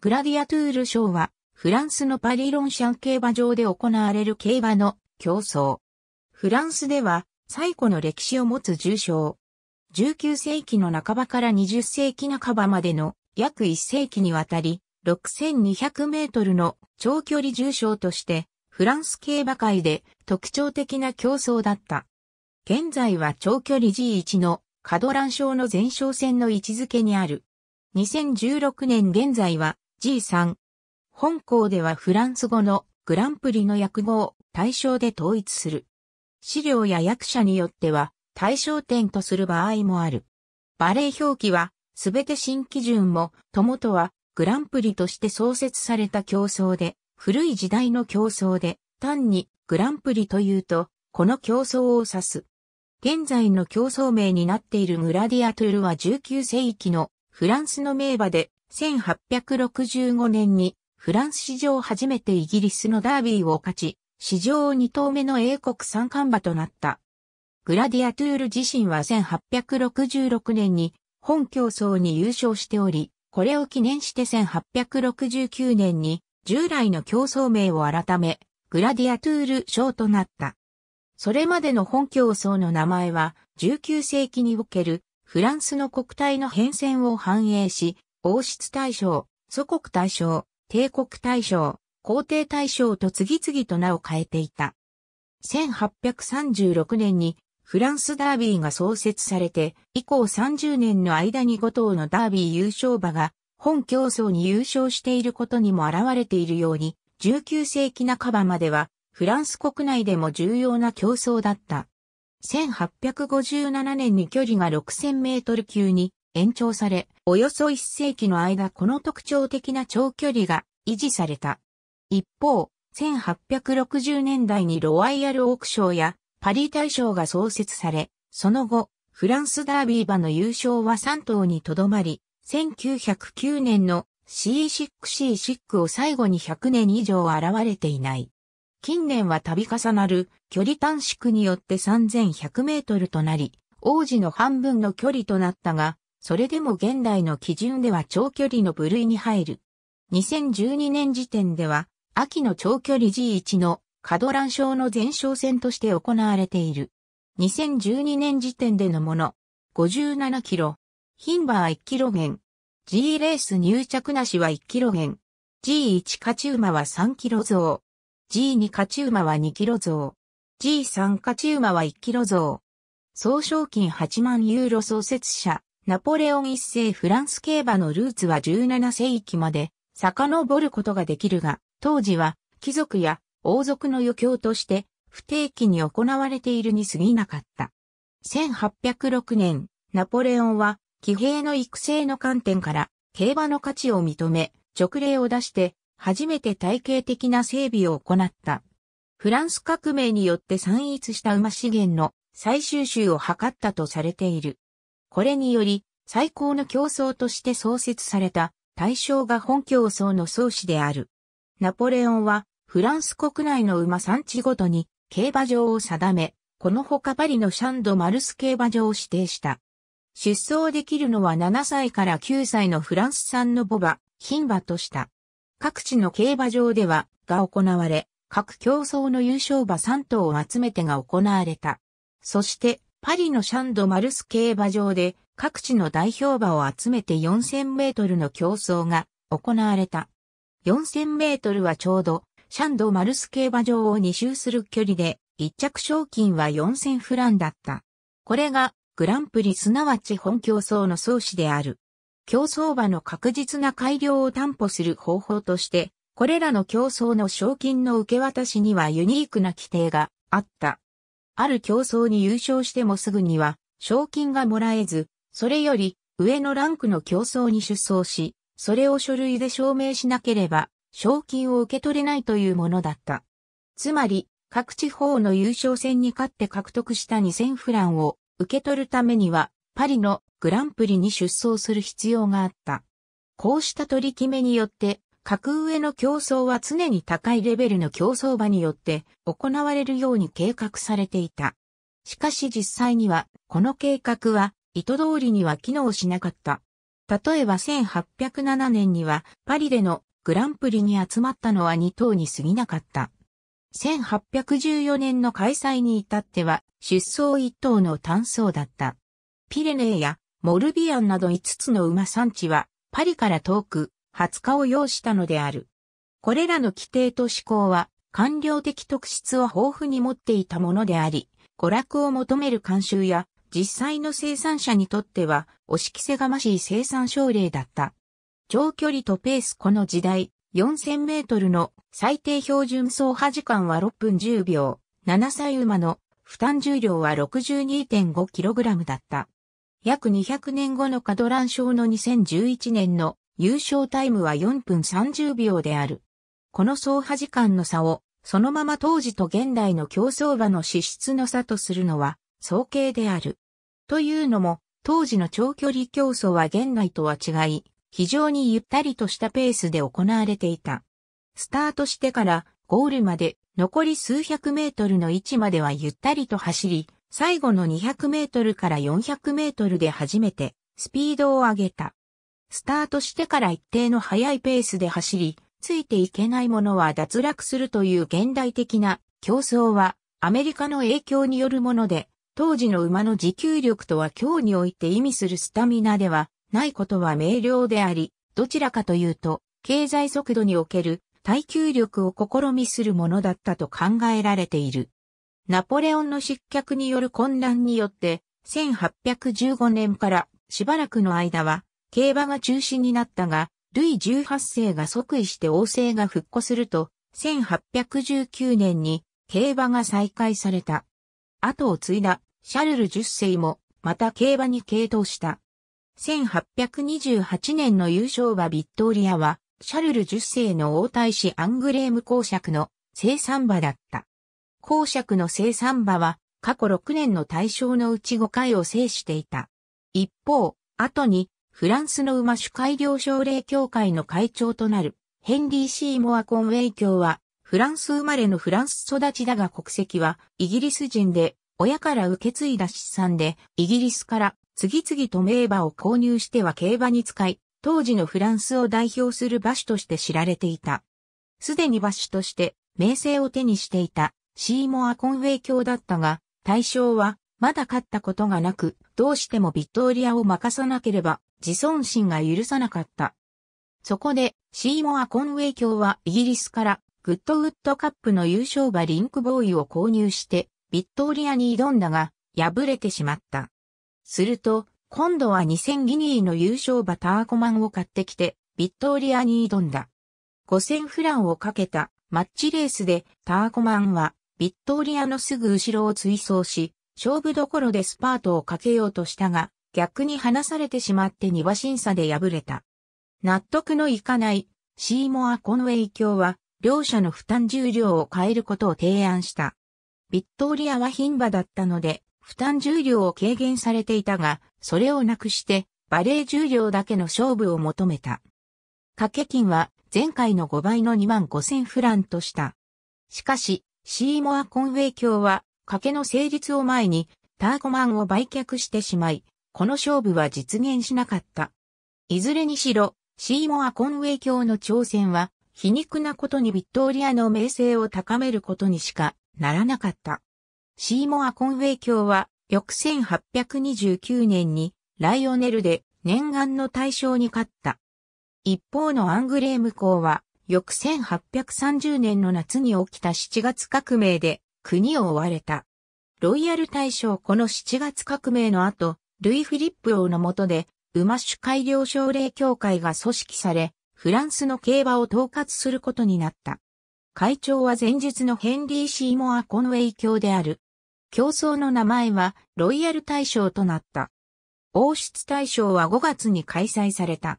グラディアトゥール賞は、フランスのパリロンシャン競馬場で行われる競馬の競争。フランスでは、最古の歴史を持つ重賞。19世紀の半ばから20世紀半ばまでの約1世紀にわたり、6200メートルの長距離重賞として、フランス競馬界で特徴的な競争だった。現在は長距離 G1 のカドラン賞の前哨戦の位置づけにある。2016年現在は G3。本校ではフランス語のグランプリの訳語を対象で統一する。資料や役者によっては対象点とする場合もある。バレー表記は、すべて新基準も、ともとは、グランプリとして創設された競争で、古い時代の競争で、単にグランプリというと、この競争を指す。現在の競争名になっているグラディアトゥルは19世紀のフランスの名馬で1865年にフランス史上初めてイギリスのダービーを勝ち、史上2頭目の英国三冠馬となった。グラディアトゥール自身は1866年に本競争に優勝しており、これを記念して1869年に従来の競争名を改め、グラディアトゥール賞となった。それまでの本競争の名前は19世紀におけるフランスの国体の変遷を反映し、王室大将、祖国大将、帝国大将、皇帝大将と次々と名を変えていた。1836年にフランスダービーが創設されて、以降30年の間に5頭のダービー優勝馬が本競争に優勝していることにも現れているように、19世紀半ばまではフランス国内でも重要な競争だった。1857年に距離が6000メートル級に延長され、およそ1世紀の間この特徴的な長距離が維持された。一方、1860年代にロワイヤルオークショーやパリ大賞が創設され、その後、フランスダービー馬の優勝は3頭にとどまり、1909年の C6C6 を最後に100年以上現れていない。近年は度重なる距離短縮によって3100メートルとなり、王子の半分の距離となったが、それでも現代の基準では長距離の部類に入る。2012年時点では、秋の長距離 G1 のカドラン賞の前哨戦として行われている。2012年時点でのもの、57キロ、ヒンバは1キロ減、G レース入着なしは1キロ減、G1 勝ち馬は3キロ増、G2 勝ち馬は2キロ増、G3 勝ち馬は1キロ増。総賞金8万ユーロ創設者、ナポレオン一世フランス競馬のルーツは17世紀まで遡ることができるが、当時は貴族や王族の余興として不定期に行われているに過ぎなかった。1806年、ナポレオンは騎兵の育成の観点から競馬の価値を認め、直令を出して初めて体系的な整備を行った。フランス革命によって散逸した馬資源の最終集を図ったとされている。これにより、最高の競争として創設された大象が本競争の創始である。ナポレオンは、フランス国内の馬産地ごとに競馬場を定め、このほかパリのシャンド・マルス競馬場を指定した。出走できるのは7歳から9歳のフランス産のボバ、牝馬とした。各地の競馬場では、が行われ、各競争の優勝馬3頭を集めてが行われた。そして、パリのシャンド・マルス競馬場で各地の代表馬を集めて4000メートルの競争が行われた。4000メートルはちょうどシャンド・マルス競馬場を2周する距離で1着賞金は4000フランだった。これがグランプリすなわち本競争の創始である。競争馬の確実な改良を担保する方法として、これらの競争の賞金の受け渡しにはユニークな規定があった。ある競争に優勝してもすぐには、賞金がもらえず、それより上のランクの競争に出走し、それを書類で証明しなければ、賞金を受け取れないというものだった。つまり、各地方の優勝戦に勝って獲得した2000フランを受け取るためには、パリのグランプリに出走する必要があった。こうした取り決めによって、格上の競争は常に高いレベルの競争場によって行われるように計画されていた。しかし実際には、この計画は意図通りには機能しなかった。例えば1807年にはパリでのグランプリに集まったのは2頭に過ぎなかった。1814年の開催に至っては出走1頭の単走だった。ピレネーやモルビアンなど5つの馬産地はパリから遠く20日を要したのである。これらの規定と思考は、官僚的特質を豊富に持っていたものであり、娯楽を求める慣習や、実際の生産者にとっては、押し着せがましい生産症例だった。長距離とペースこの時代、4000メートルの最低標準走破時間は6分10秒、7歳馬の負担重量は6 2 5ラムだった。約200年後のカドラン賞の2011年の優勝タイムは4分30秒である。この走破時間の差を、そのまま当時と現代の競争馬の資質の差とするのは、総計である。というのも、当時の長距離競争は現代とは違い、非常にゆったりとしたペースで行われていた。スタートしてからゴールまで残り数百メートルの位置まではゆったりと走り、最後の200メートルから400メートルで初めてスピードを上げた。スタートしてから一定の速いペースで走り、ついていけないものは脱落するという現代的な競争はアメリカの影響によるもので、当時の馬の持久力とは今日において意味するスタミナではないことは明瞭であり、どちらかというと、経済速度における耐久力を試みするものだったと考えられている。ナポレオンの失脚による混乱によって、1815年からしばらくの間は競馬が中止になったが、ルイ18世が即位して王政が復古すると、1819年に競馬が再開された。後を継いだシャルル10世もまた競馬に傾倒した。1828年の優勝馬ビットーリアは、シャルル10世の王太子アングレーム公爵の生産馬だった。公爵の生産馬は、過去6年の対象のうち5回を制していた。一方、後にフランスの馬主改良奨励協会の会長となる、ヘンリー・シーモア・コンウェイ卿は、フランス生まれのフランス育ちだが国籍はイギリス人で、親から受け継いだ資産で、イギリスから次々と名馬を購入しては競馬に使い、当時のフランスを代表する馬主として知られていた。すでに馬主として名声を手にしていたシーモア・コンウェイ卿だったが、対象はまだ勝ったことがなく、どうしてもビットーリアを任さなければ、自尊心が許さなかった。そこで、シーモア・コンウェイ卿はイギリスから、グッドウッドカップの優勝馬リンクボーイを購入して、ビットーリアに挑んだが、敗れてしまった。すると、今度は2000ギニーの優勝馬ターコマンを買ってきて、ビットーリアに挑んだ。5000フランをかけたマッチレースでターコマンはビットーリアのすぐ後ろを追走し、勝負どころでスパートをかけようとしたが、逆に離されてしまって庭審査で敗れた。納得のいかないシーモア・コンウェイ卿は、両者の負担重量を変えることを提案した。ビットーリアは貧馬だったので、負担重量を軽減されていたが、それをなくして、バレー重量だけの勝負を求めた。掛け金は前回の5倍の2万5千フランとした。しかし、シーモア・コンウェイ卿は賭けの成立を前に、ターコマンを売却してしまい、この勝負は実現しなかった。いずれにしろ、シーモア・コンウェイ教の挑戦は、皮肉なことにビットーリアの名声を高めることにしかならなかった。シーモア・コンウェイ教は、翌1829年にライオネルで念願の対象に勝った。一方のアングレーム公は、翌1830年の夏に起きた7月革命で国を追われた。ロイヤル大将この7月革命の後、ルイ・フィリップ王の下で、馬ュ改良奨励協会が組織され、フランスの競馬を統括することになった。会長は前述のヘンリー・シーモア・コンウェイ卿である。競争の名前はロイヤル大賞となった。王室大賞は5月に開催された。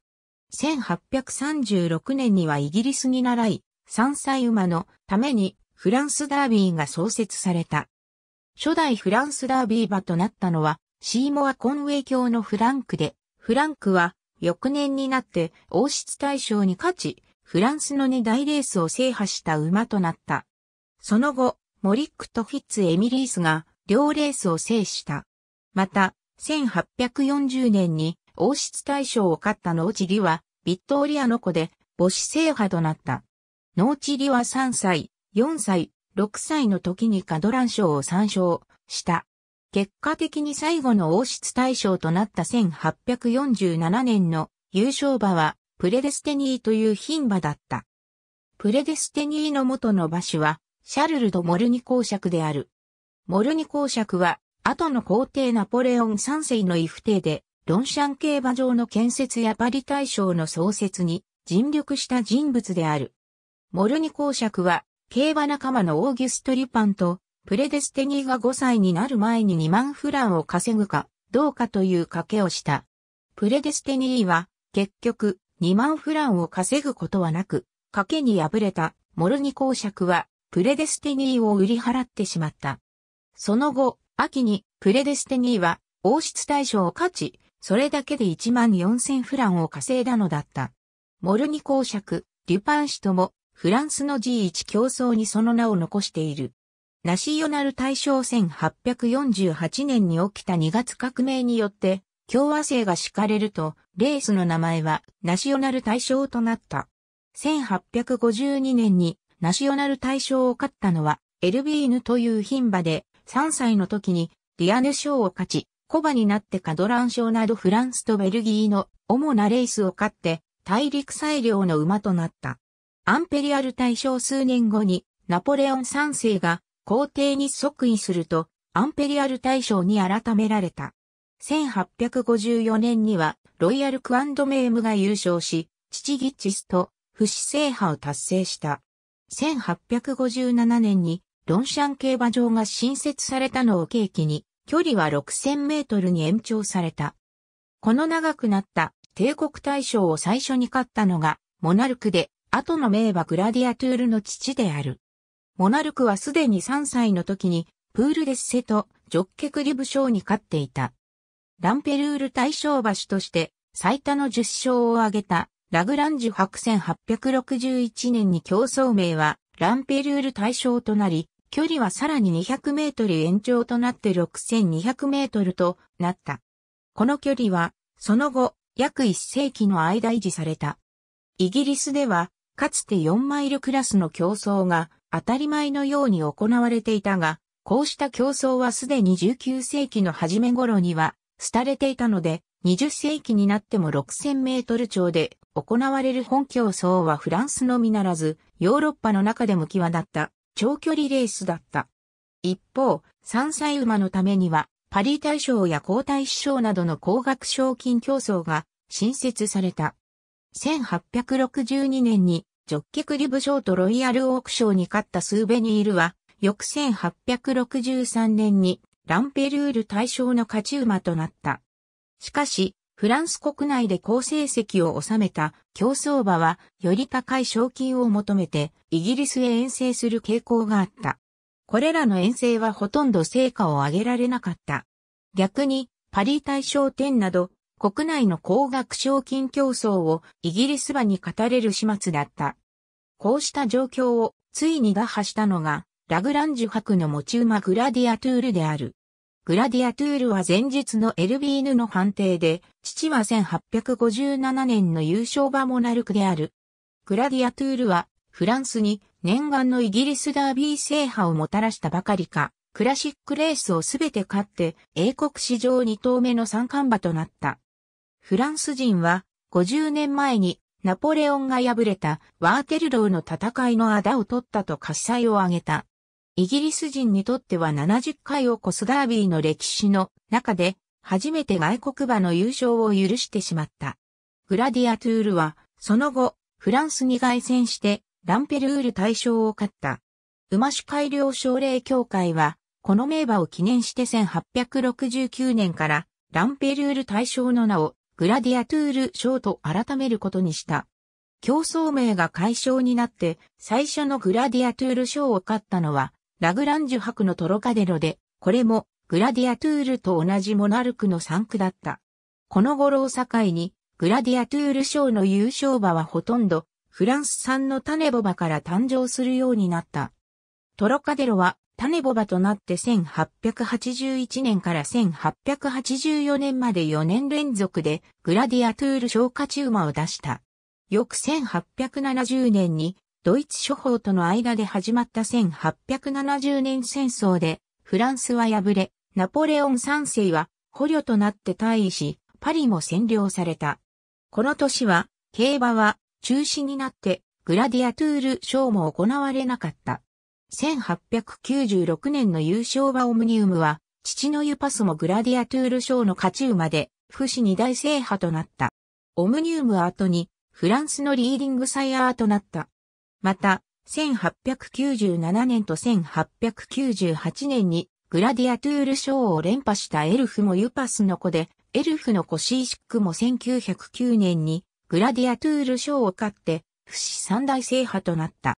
1836年にはイギリスに習い、3歳馬のためにフランスダービーが創設された。初代フランスダービー馬となったのは、シーモア・コンウェイ教のフランクで、フランクは翌年になって王室大賞に勝ち、フランスの2大レースを制覇した馬となった。その後、モリックとフィッツ・エミリースが両レースを制した。また、1840年に王室大賞を勝ったノーチリは、ビットオリアの子で母子制覇となった。ノーチリは3歳、4歳、6歳の時にカドラン賞を参照した。結果的に最後の王室大賞となった1847年の優勝馬はプレデステニーという牝馬だった。プレデステニーの元の馬種はシャルル・ド・モルニ公爵である。モルニ公爵は後の皇帝ナポレオン3世の異不定でロンシャン競馬場の建設やパリ大賞の創設に尽力した人物である。モルニ公爵は競馬仲間のオーギュスト・リパンと、プレデステニーが5歳になる前に2万フランを稼ぐか、どうかという賭けをした。プレデステニーは、結局、2万フランを稼ぐことはなく、賭けに敗れた、モルニ公爵は、プレデステニーを売り払ってしまった。その後、秋に、プレデステニーは、王室大賞を勝ち、それだけで1万4000フランを稼いだのだった。モルニ公爵、リュパン氏とも、フランスの G1 競争にその名を残している。ナシオナル大正1848年に起きた2月革命によって共和制が敷かれると、レースの名前はナシオナル大賞となった。1852年にナシオナル大賞を勝ったのは、エルビーヌという牝馬で、3歳の時にディアヌ賞を勝ち、コバになってカドラン賞などフランスとベルギーの主なレースを勝って、大陸最良の馬となった。アンペリアル大正数年後にナポレオン3世が皇帝に即位するとアンペリアル大正に改められた。1854年にはロイヤルクアンドメームが優勝し、父ギッチスと不死制覇を達成した。1857年にロンシャン競馬場が新設されたのを契機に、距離は6000メートルに延長された。この長くなった帝国大賞を最初に勝ったのが、モナルクで、後の名馬グラディアトゥールの父である。モナルクはすでに3歳の時に、プールデッセとジョッケクリブ賞に勝っていた。ランペルール大賞橋として最多の10勝を挙げたラグランジュ白1861年に競争名はランペルール大賞となり、距離はさらに200メートル延長となって6200メートルとなった。この距離は、その後、約1世紀の間維持された。イギリスでは、かつて4マイルクラスの競争が当たり前のように行われていたが、こうした競争はすでに19世紀の初め頃には、廃れていたので、20世紀になっても6000メートル超で行われる本競争はフランスのみならず、ヨーロッパの中でも際立った長距離レースだった。一方、3歳馬のためには、パリ大賞や皇太子賞などの高額賞金競争が新設された。1862年にジョッキクリブ賞とロイヤルオーク賞に勝ったスーベニールは、翌1863年にランペルール大賞の勝ち馬となった。しかし、フランス国内で好成績を収めた競走馬は、より高い賞金を求めて、イギリスへ遠征する傾向があった。これらの遠征はほとんど成果を上げられなかった。逆に、パリ大賞10など、国内の高額賞金競争をイギリス馬に語れる始末だった。こうした状況をついに打破したのが、ラグランジュ博の持ち馬グラディアトゥールである。グラディアトゥールは前日のエルビーヌの判定で、父は1857年の優勝馬モナルクである。グラディアトゥールは、フランスに念願のイギリスダービー制覇をもたらしたばかりか、クラシックレースをすべて勝って、英国史上2頭目の三冠馬となった。フランス人は50年前にナポレオンが敗れたワーテルローの戦いのあだを取ったと喝采を挙げた。イギリス人にとっては70回を超すダービーの歴史の中で初めて外国馬の優勝を許してしまった。グラディアトゥールはその後フランスに凱旋してランペルール大賞を勝った。馬主改良奨励協会はこの名馬を記念して1869年からランペルール大賞の名をグラディアトゥール賞と改めることにした。競争名が解消になって最初のグラディアトゥール賞を勝ったのはラグランジュ博のトロカデロで、これもグラディアトゥールと同じモナルクの産区だった。この頃を境にグラディアトゥール賞の優勝馬はほとんどフランス産の種ボバから誕生するようになった。トロカデロは種ボバとなって1881年から1884年まで4年連続でグラディアトゥール昇華中馬を出した。翌1870年にドイツ諸法との間で始まった1870年戦争でフランスは敗れ、ナポレオン3世は捕虜となって退位し、パリも占領された。この年は競馬は中止になってグラディアトゥール賞も行われなかった。1896年の優勝はオムニウムは、父のユパスもグラディアトゥール賞の勝ち馬で、不死二大制覇となった。オムニウムは後に、フランスのリーディングサイヤーとなった。また、1897年と1898年に、グラディアトゥール賞を連覇したエルフもユパスの子で、エルフの子シーシックも1909年に、グラディアトゥール賞を勝って、不死三大制覇となった。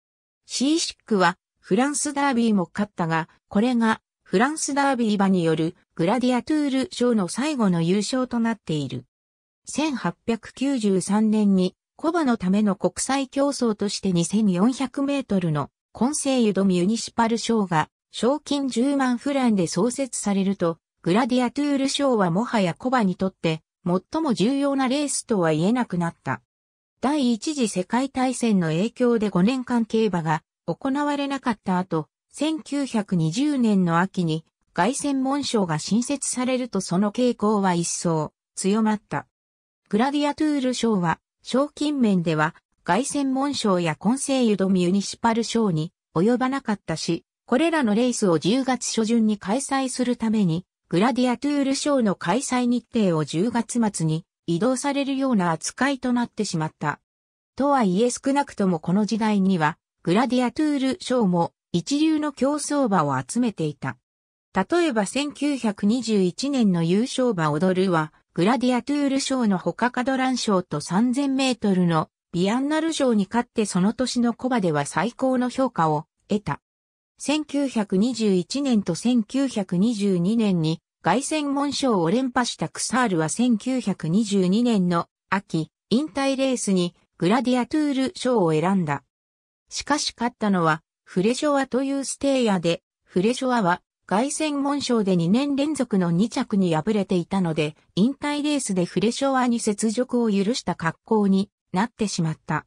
シーシックは、フランスダービーも勝ったが、これがフランスダービー馬によるグラディアトゥール賞の最後の優勝となっている。1893年にコバのための国際競争として2400メートルのコンセイユドミュニシパル賞が賞金10万フランで創設されると、グラディアトゥール賞はもはやコバにとって最も重要なレースとは言えなくなった。第一次世界大戦の影響で5年間競馬が行われなかった後、1920年の秋に外専門賞が新設されるとその傾向は一層強まった。グラディアトゥール賞は、賞金面では外専門賞やコンセイユドミュニシパル賞に及ばなかったし、これらのレースを10月初旬に開催するために、グラディアトゥール賞の開催日程を10月末に移動されるような扱いとなってしまった。とはいえ少なくともこの時代には、グラディアトゥール賞も一流の競争馬を集めていた。例えば1921年の優勝馬踊るは、グラディアトゥール賞のほかカドラン賞と3000メートルのビアンナル賞に勝ってその年のコバでは最高の評価を得た。1921年と1922年に凱旋門賞を連覇したクサールは1922年の秋、引退レースにグラディアトゥール賞を選んだ。しかし勝ったのは、フレジョアというステーヤで、フレジョアは、凱旋門賞で2年連続の2着に敗れていたので、引退レースでフレショアに雪辱を許した格好になってしまった。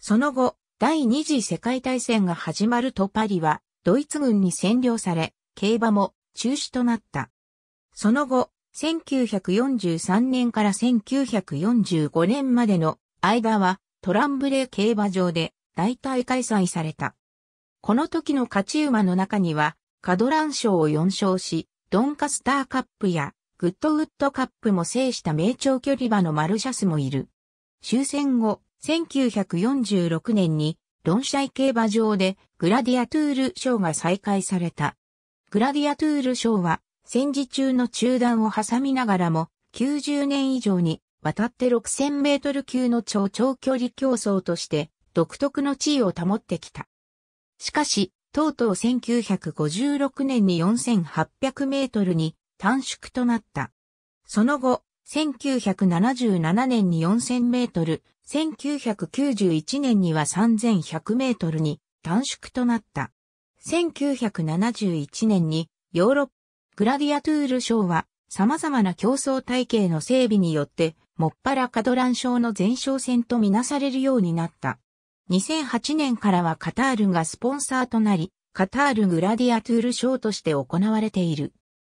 その後、第二次世界大戦が始まるとパリは、ドイツ軍に占領され、競馬も中止となった。その後、1943年から1945年までの間は、トランブレー競馬場で大体開催された。この時の勝ち馬の中には、カドラン賞を4勝し、ドンカスターカップやグッドウッドカップも制した名長距離馬のマルシャスもいる。終戦後、1946年に、ロンシャイ競馬場でグラディアトゥール賞が再開された。グラディアトゥール賞は、戦時中の中断を挟みながらも、90年以上にわたって6000メートル級の超長距離競争として独特の地位を保ってきた。しかし、とうとう1956年に4800メートルに短縮となった。その後、1977年に4000メートル、1991年には3100メートルに短縮となった。1971年にヨーロッパグラディアトゥール賞は様々な競争体系の整備によってもっぱらカドラン賞の前哨戦とみなされるようになった。2008年からはカタールがスポンサーとなり、カタールグラディアトゥール賞として行われている。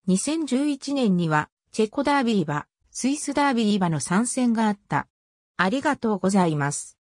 2011年には、チェコダービーバ、スイスダービーバの参戦があった。ありがとうございます。